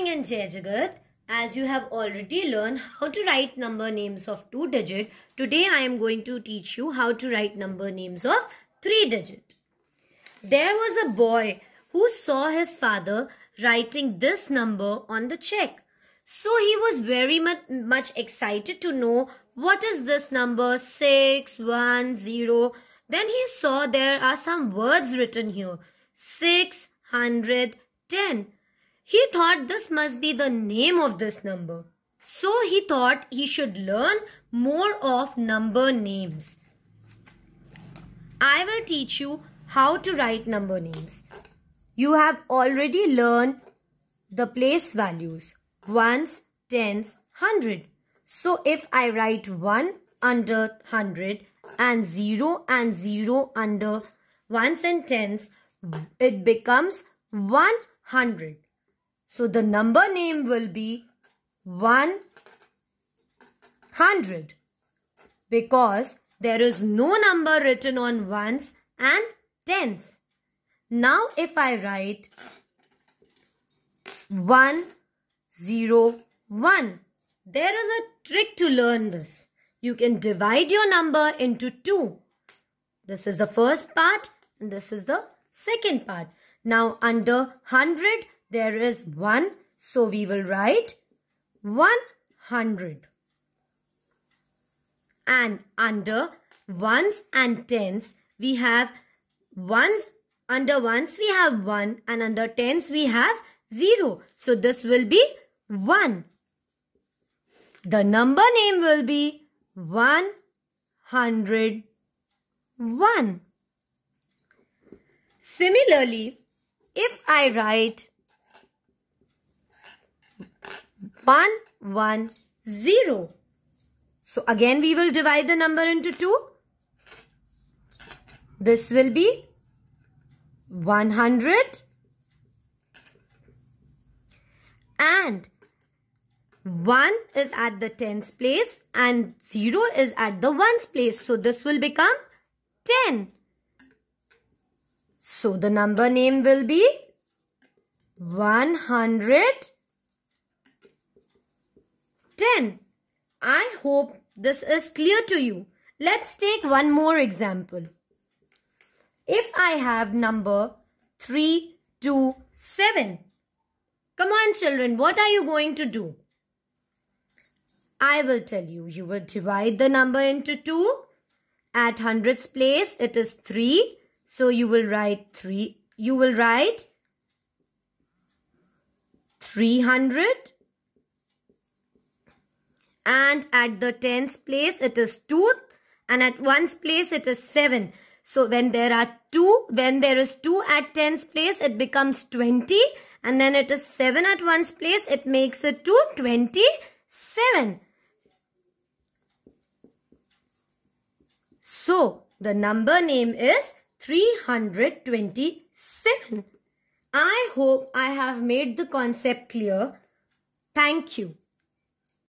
morning and Jai Jagat. As you have already learned how to write number names of 2 digit, today I am going to teach you how to write number names of 3 digit. There was a boy who saw his father writing this number on the check. So he was very much excited to know what is this number 610. Then he saw there are some words written here. 610. He thought this must be the name of this number. So he thought he should learn more of number names. I will teach you how to write number names. You have already learned the place values. Ones, tens, hundred. So if I write 1 under 100 and 0 and 0 under ones and tens, it becomes 100. So the number name will be 100 because there is no number written on ones and tens. Now if I write 101, there is a trick to learn this. You can divide your number into two. This is the first part and this is the second part. Now under 100, there is 1. So we will write 100. And under ones and tens, we have ones. Under ones, we have 1. And under tens, we have 0. So this will be 1. The number name will be 101. Similarly, if I write 1, 1, 0. So again we will divide the number into 2. This will be 100 and 1 is at the tens place and 0 is at the ones place. So this will become 10. So the number name will be 100 10. I hope this is clear to you. Let's take one more example. If I have number 3, 2, 7. Come on children, what are you going to do? I will tell you. You will divide the number into 2. At hundreds place, it is 3. So you will write 3. You will write 300 and at the tens place it is 2 and at ones place it is 7. So when there are 2, when there is 2 at tens place it becomes 20 and then it is 7 at ones place it makes it to 27. So the number name is 327. I hope I have made the concept clear. Thank you.